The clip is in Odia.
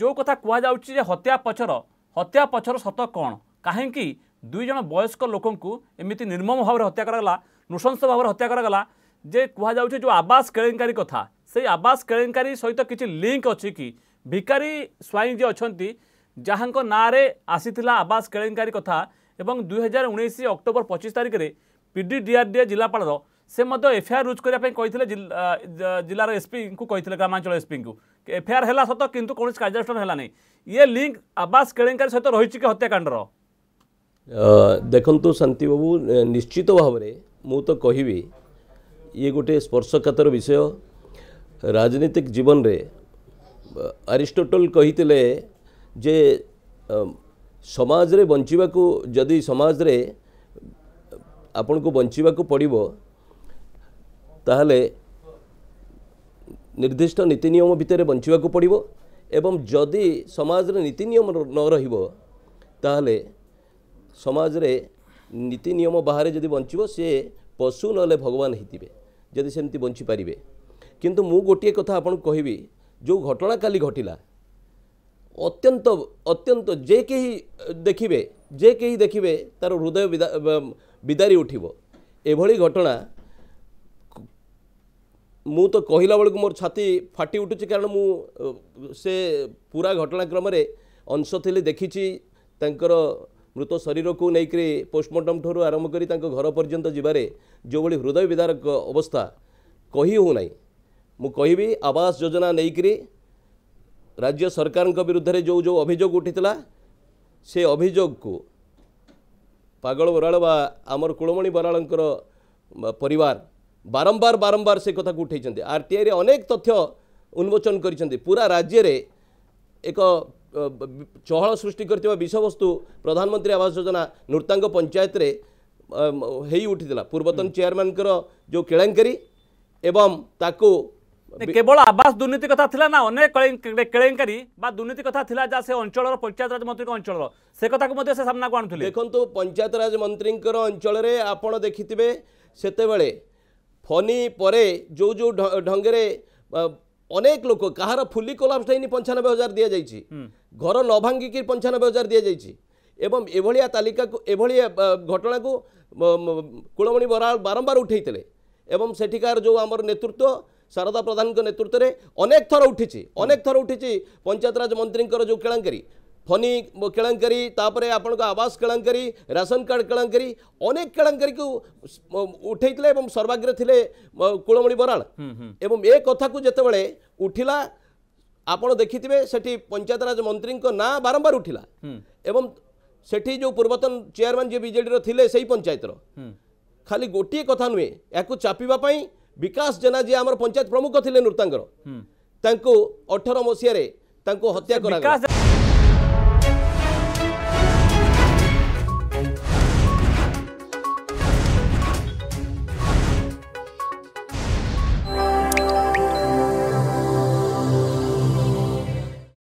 ଯେଉଁ କଥା କୁହାଯାଉଛି ଯେ ହତ୍ୟା ପଛର ହତ୍ୟା ପଛର ସତ କ'ଣ କାହିଁକି ଦୁଇ ଜଣ ବୟସ୍କ ଲୋକଙ୍କୁ ଏମିତି ନିର୍ମମ ଭାବରେ ହତ୍ୟା କରାଗଲା ନୃଶଂସ ଭାବରେ ହତ୍ୟା କରାଗଲା ଯେ କୁହାଯାଉଛି ଯେଉଁ ଆବାସ କେଳେଙ୍କାରୀ କଥା ସେଇ ଆବାସ କେଳେଙ୍କାରୀ ସହିତ କିଛି ଲିଙ୍କ୍ ଅଛି କି ଭିକାରୀ ସ୍ୱାଇଁ ଯିଏ ଅଛନ୍ତି ଯାହାଙ୍କ ନାଁରେ ଆସିଥିଲା ଆବାସ କେଳେଙ୍କାରୀ କଥା ଏବଂ ଦୁଇହଜାର ଉଣେଇଶ ଅକ୍ଟୋବର ପଚିଶ ତାରିଖରେ ପିଡିଡିଆର୍ଡିଏ ଜିଲ୍ଲାପାଳର ସେ ମଧ୍ୟ ଏଫ୍ଆଇଆର୍ ରୁଜୁ କରିବା ପାଇଁ କହିଥିଲେ ଜିଲ୍ଲାର ଏସ୍ପିଙ୍କୁ କହିଥିଲେ ଗ୍ରାମାଞ୍ଚଳ ଏସ୍ପିଙ୍କୁ ଏଫ୍ଆଇଆର୍ ହେଲା ସତ କିନ୍ତୁ କୌଣସି କାର୍ଯ୍ୟାନୁଷ୍ଠାନ ହେଲା ନାହିଁ ଇଏ ଲିଙ୍କ୍ ଆବାସ କେଳେଙ୍କାରୀ ସହିତ ରହିଛି କି ହତ୍ୟାକାଣ୍ଡର ଦେଖନ୍ତୁ ଶାନ୍ତି ବାବୁ ନିଶ୍ଚିତ ଭାବରେ ମୁଁ ତ କହିବି ଇଏ ଗୋଟିଏ ସ୍ପର୍ଶକାତର ବିଷୟ ରାଜନୈତିକ ଜୀବନରେ ଆରିଷ୍ଟୋଟଲ କହିଥିଲେ ଯେ ସମାଜରେ ବଞ୍ଚିବାକୁ ଯଦି ସମାଜରେ ଆପଣଙ୍କୁ ବଞ୍ଚିବାକୁ ପଡ଼ିବ ତାହେଲେ ନିର୍ଦ୍ଦିଷ୍ଟ ନୀତିନିୟମ ଭିତରେ ବଞ୍ଚିବାକୁ ପଡ଼ିବ ଏବଂ ଯଦି ସମାଜରେ ନୀତିନିୟମ ନ ରହିବ ତାହେଲେ ସମାଜରେ ନୀତିନିୟମ ବାହାରେ ଯଦି ବଞ୍ଚିବ ସିଏ ପଶୁ ନହେଲେ ଭଗବାନ ହେଇଥିବେ ଯଦି ସେମିତି ବଞ୍ଚିପାରିବେ କିନ୍ତୁ ମୁଁ ଗୋଟିଏ କଥା ଆପଣଙ୍କୁ କହିବି ଯେଉଁ ଘଟଣା କାଲି ଘଟିଲା ଅତ୍ୟନ୍ତ ଅତ୍ୟନ୍ତ ଯେ କେହି ଦେଖିବେ ଯେ କେହି ଦେଖିବେ ତା'ର ହୃଦୟ ବିଦାରି ଉଠିବ ଏଭଳି ଘଟଣା ମୁଁ ତ କହିଲା ବେଳକୁ ମୋର ଛାତି ଫାଟି ଉଠୁଛି କାରଣ ମୁଁ ସେ ପୁରା ଘଟଣାକ୍ରମରେ ଅଂଶ ଥିଲି ଦେଖିଛି ତାଙ୍କର ମୃତ ଶରୀରକୁ ନେଇକରି ପୋଷ୍ଟମର୍ଟମ୍ ଠାରୁ ଆରମ୍ଭ କରି ତାଙ୍କ ଘର ପର୍ଯ୍ୟନ୍ତ ଯିବାରେ ଯେଉଁଭଳି ହୃଦୟ ବିଦାରକ ଅବସ୍ଥା କହିହେଉ ନାହିଁ ମୁଁ କହିବି ଆବାସ ଯୋଜନା ନେଇକରି ରାଜ୍ୟ ସରକାରଙ୍କ ବିରୁଦ୍ଧରେ ଯେଉଁ ଯେଉଁ ଅଭିଯୋଗ ଉଠିଥିଲା ସେ ଅଭିଯୋଗକୁ ପାଗଳ ବରାଳ ବା ଆମର କୁଳମଣି ବରାଳଙ୍କର ପରିବାର ବାରମ୍ବାର ବାରମ୍ବାର ସେ କଥାକୁ ଉଠାଇଛନ୍ତି ଆର୍ ଟିଆଇରେ ଅନେକ ତଥ୍ୟ ଉନ୍ମୋଚନ କରିଛନ୍ତି ପୁରା ରାଜ୍ୟରେ ଏକ ଚହଳ ସୃଷ୍ଟି କରିଥିବା ବିଷୟବସ୍ତୁ ପ୍ରଧାନମନ୍ତ୍ରୀ ଆବାସ ଯୋଜନା ନୃତାଙ୍ଗ ପଞ୍ଚାୟତରେ ହେଇ ଉଠିଥିଲା ପୂର୍ବତନ ଚେୟାରମ୍ୟାନଙ୍କର ଯେଉଁ କେଳେଙ୍କାରୀ ଏବଂ ତାକୁ କେବଳ ଆବାସ ଦୁର୍ନୀତି କଥା ଥିଲା ନା ଅନେକ କେଳେଙ୍କାରୀ ବା ଦୁର୍ନୀତି କଥା ଥିଲା ଯାହା ସେ ଅଞ୍ଚଳର ପଞ୍ଚାୟତରାଜ ମନ୍ତ୍ରୀଙ୍କ ଅଞ୍ଚଳର ସେ କଥାକୁ ମଧ୍ୟ ସେ ସାମ୍ନାକୁ ଆଣୁଥିଲେ ଦେଖନ୍ତୁ ପଞ୍ଚାୟତରାଜ ମନ୍ତ୍ରୀଙ୍କର ଅଞ୍ଚଳରେ ଆପଣ ଦେଖିଥିବେ ସେତେବେଳେ ফনি পরে যে যে ঢঙ্গে অনেক লোক কাহার ফুলি কোলাপস হয়নি পঞ্চানব্বই হাজার দিয়ে যাই ঘর ন ভাঙ্গিকি পঞ্চানব্বই হাজার দিয়ে যাই এবং এভাবে তালিকা এভাবে ঘটনা কুলমণি বরা বারম্বার উঠাইলে এবং সেঠিকার যে আমার নেতৃত্ব শারদা প্রধান নেতৃত্বের অনেক থর উঠিছি অনেক থর উঠিছি পঞ্চায়েতরাজ মন্ত্রী যে কেলাঙ্কারি ଫନି କେଳଙ୍କରି ତାପରେ ଆପଣଙ୍କ ଆବାସ କେଳଙ୍କରି ରାସନ କାର୍ଡ଼ କେଳଙ୍କରି ଅନେକ କେଳଙ୍କାରୀକୁ ଉଠେଇଥିଲେ ଏବଂ ସର୍ବାଗ୍ରେ ଥିଲେ କୁଳମଣି ବରାଳ ଏବଂ ଏ କଥାକୁ ଯେତେବେଳେ ଉଠିଲା ଆପଣ ଦେଖିଥିବେ ସେଠି ପଞ୍ଚାୟତରାଜ ମନ୍ତ୍ରୀଙ୍କ ନାଁ ବାରମ୍ବାର ଉଠିଲା ଏବଂ ସେଠି ଯେଉଁ ପୂର୍ବତନ ଚେୟାରମ୍ୟାନ୍ ଯିଏ ବିଜେଡ଼ିର ଥିଲେ ସେହି ପଞ୍ଚାୟତର ଖାଲି ଗୋଟିଏ କଥା ନୁହେଁ ଏହାକୁ ଚାପିବା ପାଇଁ ବିକାଶ ଜେନା ଯିଏ ଆମର ପଞ୍ଚାୟତ ପ୍ରମୁଖ ଥିଲେ ନୃତାଙ୍କର ତାଙ୍କୁ ଅଠର ମସିହାରେ ତାଙ୍କୁ ହତ୍ୟା କରାଗଲା